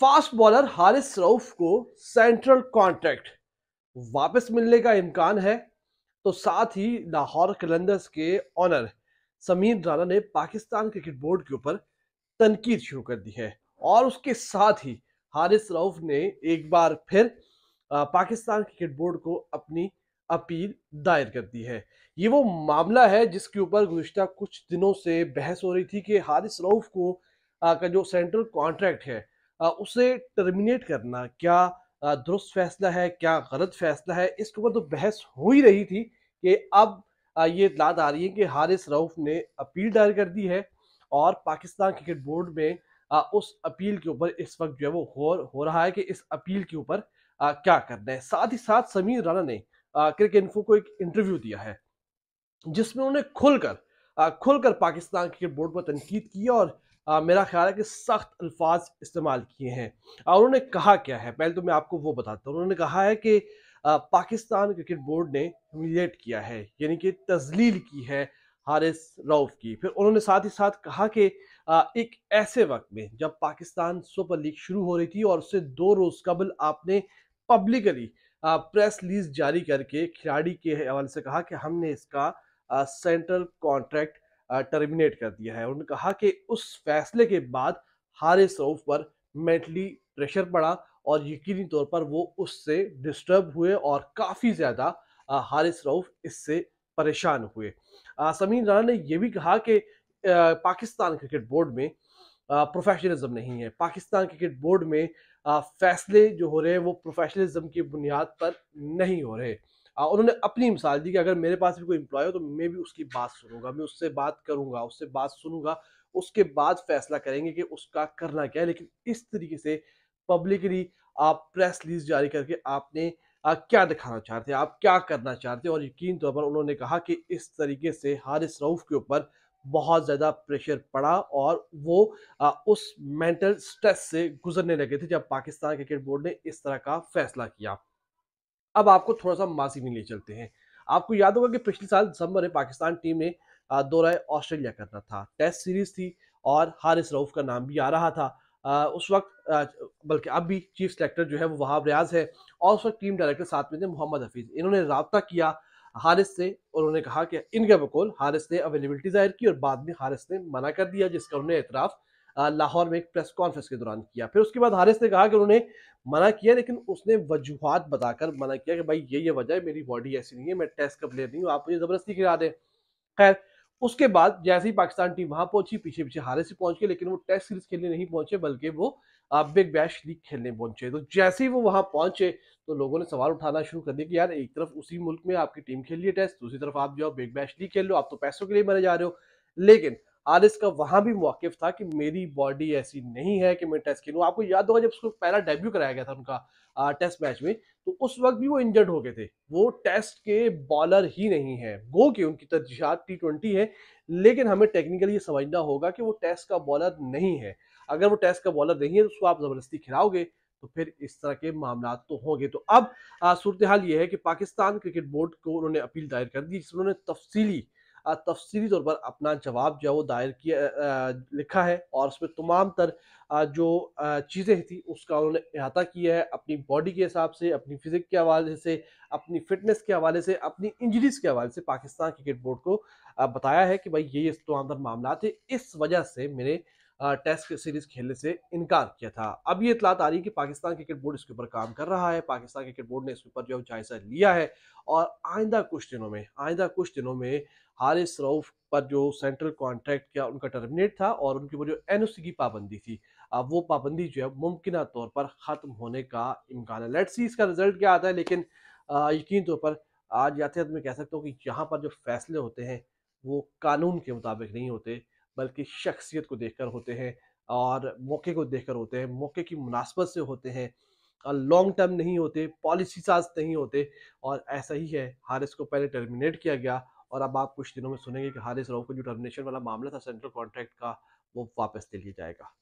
fast bowler Haris Rauf को central contract वापस मिलने का इम्कान है तो साथ ही लाहौर कलंदर्स के ऑनर समीर राणा ने पाकिस्तान क्रिकेट बोर्ड के ऊपर तनकीद शुरू कर दी है और उसके साथ ही हारिस रऊफ ने एक बार फिर पाकिस्तान क्रिकेट बोर्ड को अपनी अपील दायर कर दी है ये वो मामला है जिसके ऊपर गुजशत कुछ दिनों से बहस हो रही थी कि हारिस रऊफ को का जो सेंट्रल कॉन्ट्रैक्ट है उसे टर्मिनेट करना क्या दुरुस्त फैसला है क्या गलत फैसला है इसके ऊपर तो बहस हो ही रही थी कि अब ये इतलात आ रही है कि हारिस रऊफ ने अपील दायर कर दी है और पाकिस्तान क्रिकेट बोर्ड में उस अपील के ऊपर इस वक्त जो है वो हो, हो रहा है कि इस अपील के ऊपर क्या करना है साथ ही साथ समीर राणा ने क्रिकेट इन्फो को एक इंटरव्यू दिया है जिसमें उन्होंने खुलकर खुलकर पाकिस्तान क्रिकेट बोर्ड पर तनकीद की और आ, मेरा ख्याल है कि सख्त अल्फाज इस्तेमाल किए हैं और उन्होंने कहा क्या है पहले तो मैं आपको वो बताता हूँ उन्होंने कहा है कि आ, पाकिस्तान क्रिकेट बोर्ड ने ह्यूमिलेट किया है यानी कि तजलील की है हारिस रऊफ की फिर उन्होंने साथ ही साथ कहा कि एक ऐसे वक्त में जब पाकिस्तान सुपर लीग शुरू हो रही थी और उससे दो रोज़ कबल आपने पब्लिकली प्रेस लीज जारी करके खिलाड़ी के हवाले से कहा कि हमने इसका सेंट्रल कॉन्ट्रैक्ट टर्मिनेट कर दिया है उन्होंने कहा कि उस फैसले के बाद हारिस रऊफ पर मेंटली प्रेशर पड़ा और यकीनी तौर पर वो उससे डिस्टर्ब हुए और काफ़ी ज़्यादा हारिस रऊफ इससे परेशान हुए समीर राणा ने यह भी कहा कि पाकिस्तान क्रिकेट बोर्ड में प्रोफेशनलिज्म नहीं है पाकिस्तान क्रिकेट बोर्ड में फैसले जो हो रहे हैं वो प्रोफेशनलिज्म की बुनियाद पर नहीं हो रहे उन्होंने अपनी मिसाल दी कि अगर मेरे पास भी कोई इम्प्लॉय हो तो मैं भी उसकी बात सुनूंगा मैं उससे बात करूंगा उससे बात सुनूंगा उसके बाद फैसला करेंगे कि उसका करना क्या है लेकिन इस तरीके से पब्लिकली आप प्रेस रिलीज जारी करके आपने आप क्या दिखाना चाहते हैं आप क्या करना चाहते हैं और यकीन तौर पर उन्होंने कहा कि इस तरीके से हारिस रऊफ के ऊपर बहुत ज़्यादा प्रेशर पड़ा और वो आ, उस मेंटल स्ट्रेस से गुजरने लगे थे जब पाकिस्तान क्रिकेट बोर्ड ने इस तरह का फैसला किया अब आपको थोड़ा सा मासी में ले चलते हैं आपको याद होगा कि पिछले साल दिसंबर में पाकिस्तान टीम ने दौरा ऑस्ट्रेलिया करना था टेस्ट सीरीज थी और हारिस रऊफ का नाम भी आ रहा था आ, उस वक्त बल्कि अब भी चीफ सेलेक्टर जो है वो वहाब रियाज है और उस वक्त टीम डायरेक्टर साथ में थे मोहम्मद हफीज इन्होंने रबता किया हारिस से और उन्होंने कहा कि इनके बकोल हारिस ने अवेलेबिलिटी जाहिर की और बाद में हारिस ने मना कर दिया जिसका उन्होंने एतराफ़ लाहौर में एक प्रेस कॉन्फ्रेंस के दौरान किया फिर उसके बाद हारिस ने कहा कि उन्होंने मना किया लेकिन उसने वजूहत बताकर मना किया कि भाई ये ये वजह है मेरी बॉडी ऐसी नहीं है मैं टेस्ट कब ले रही हूँ आप मुझे ज़बरदस्ती खिला दें खैर उसके बाद जैसे ही पाकिस्तान टीम वहां पहुंची पीछे पीछे हारे से पहुंच गई लेकिन वो टेस्ट सीरीज खेलने नहीं पहुंचे बल्कि वो बिग बैश लीग खेलने पहुंचे तो जैसे ही वो वहां पहुंचे तो लोगों ने सवाल उठाना शुरू कर दिया कि यार एक तरफ उसी मुल्क में आपकी टीम खेल रही है टेस्ट दूसरी तरफ आप जो बिग बैश लीग खेल लो आप तो पैसों के लिए मरे जा रहे हो लेकिन आरिस का वहां भी मौकफ था कि मेरी बॉडी ऐसी नहीं है कि मैं टेस्ट खेलूँ आपको याद होगा जब उसको पहला डेब्यू कराया गया था उनका टेस्ट मैच में तो उस वक्त भी वो इंजर्ड हो गए थे वो टेस्ट के बॉलर ही नहीं है गो के उनकी तरजीहत टी ट्वेंटी है लेकिन हमें टेक्निकली ये समझना होगा कि वो टेस्ट का बॉलर नहीं है अगर वो टेस्ट का बॉलर नहीं है तो उसको आप ज़बरदस्ती खिलाओगे तो फिर इस तरह के मामला तो होंगे तो अब सूरत हाल ये है कि पाकिस्तान क्रिकेट बोर्ड को उन्होंने अपील दायर कर दी जिसमें उन्होंने तफसीली तफसी तौर पर अपना जवाब जो है वो दायर किया लिखा है और उसमें तमाम तर जो चीज़ें थी उसका उन्होंने अहाता किया है अपनी बॉडी के हिसाब से अपनी फिजिक के हवाले से अपनी फिटनेस के हवाले से अपनी इंजरीज के हवाले से पाकिस्तान क्रिकेट बोर्ड को बताया है कि भाई ये तमाम तर तो मामला थे इस वजह से मैंने टेस्ट सीरीज खेलने से इनकार किया था अब ये इतलात आ रही है कि पाकिस्तान क्रिकेट बोर्ड इसके ऊपर काम कर रहा है पाकिस्तान क्रिकेट बोर्ड ने इसके ऊपर जो है जायजा लिया है और आइंदा कुछ दिनों में आइंदा कुछ दिनों में हारिस रऊफ पर जो सेंट्रल कॉन्ट्रैक्ट किया उनका टर्मिनेट था और उनके ऊपर जो एन की पाबंदी थी अब वो पाबंदी जो है मुमकिन तौर पर ख़त्म होने का इम्कान है लेट्स सी इसका रिजल्ट क्या आता है लेकिन यकीन तौर पर आज यातायात में कह सकता हूँ कि यहाँ पर जो फैसले होते हैं वो कानून के मुताबिक नहीं होते बल्कि शख्सियत को देखकर होते हैं और मौके को देखकर होते हैं मौके की मुनासबत से होते हैं लॉन्ग टर्म नहीं होते पॉलिसी साज नहीं होते और ऐसा ही है हारिस को पहले टर्मिनेट किया गया और अब आप कुछ दिनों में सुनेंगे कि हारिस राव को जो टर्मिनेशन वाला मामला था सेंट्रल कॉन्ट्रैक्ट का वो वापस ले लिया जाएगा